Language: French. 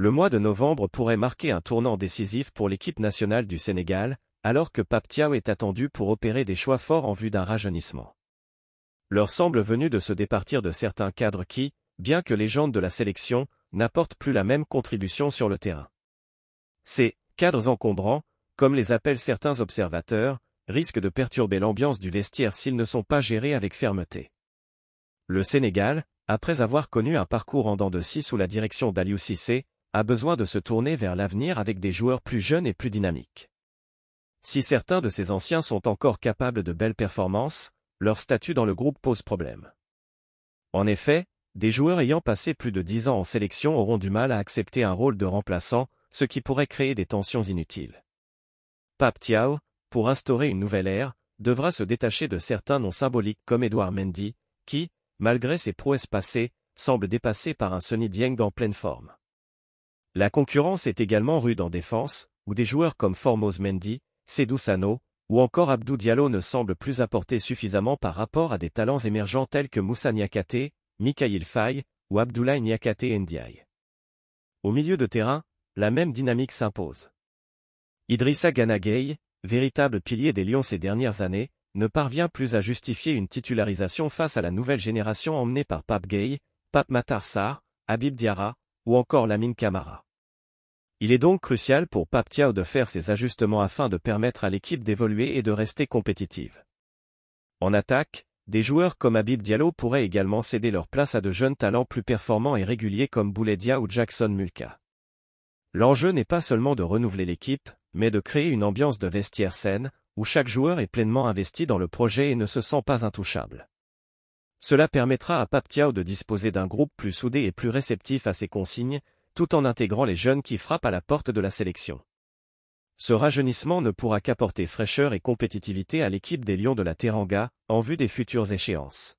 Le mois de novembre pourrait marquer un tournant décisif pour l'équipe nationale du Sénégal, alors que Paptiao est attendu pour opérer des choix forts en vue d'un rajeunissement. Leur semble venu de se départir de certains cadres qui, bien que légendes de la sélection, n'apportent plus la même contribution sur le terrain. Ces cadres encombrants, comme les appellent certains observateurs, risquent de perturber l'ambiance du vestiaire s'ils ne sont pas gérés avec fermeté. Le Sénégal, après avoir connu un parcours en dents de scie sous la direction d'Aliou Cissé, a besoin de se tourner vers l'avenir avec des joueurs plus jeunes et plus dynamiques. Si certains de ces anciens sont encore capables de belles performances, leur statut dans le groupe pose problème. En effet, des joueurs ayant passé plus de dix ans en sélection auront du mal à accepter un rôle de remplaçant, ce qui pourrait créer des tensions inutiles. Pape Tiao, pour instaurer une nouvelle ère, devra se détacher de certains noms symboliques comme Edouard Mendy, qui, malgré ses prouesses passées, semble dépassé par un Sonny Dieng en pleine forme. La concurrence est également rude en défense, où des joueurs comme Formos Mendy, Sedou Sano, ou encore Abdou Diallo ne semblent plus apporter suffisamment par rapport à des talents émergents tels que Moussa Niakate, Mikhail Faye ou Abdoulaye Niakate Ndiaye. Au milieu de terrain, la même dynamique s'impose. Idrissa Ganagay, véritable pilier des Lions ces dernières années, ne parvient plus à justifier une titularisation face à la nouvelle génération emmenée par Pape Gay, Pape Matar Sarr, Habib Diarra, ou encore Lamine Camara. Il est donc crucial pour Paptiao de faire ces ajustements afin de permettre à l'équipe d'évoluer et de rester compétitive. En attaque, des joueurs comme Habib Diallo pourraient également céder leur place à de jeunes talents plus performants et réguliers comme Bouledia ou Jackson Mulca. L'enjeu n'est pas seulement de renouveler l'équipe, mais de créer une ambiance de vestiaire saine, où chaque joueur est pleinement investi dans le projet et ne se sent pas intouchable. Cela permettra à Paptiao de disposer d'un groupe plus soudé et plus réceptif à ses consignes, tout en intégrant les jeunes qui frappent à la porte de la sélection. Ce rajeunissement ne pourra qu'apporter fraîcheur et compétitivité à l'équipe des Lions de la Teranga, en vue des futures échéances.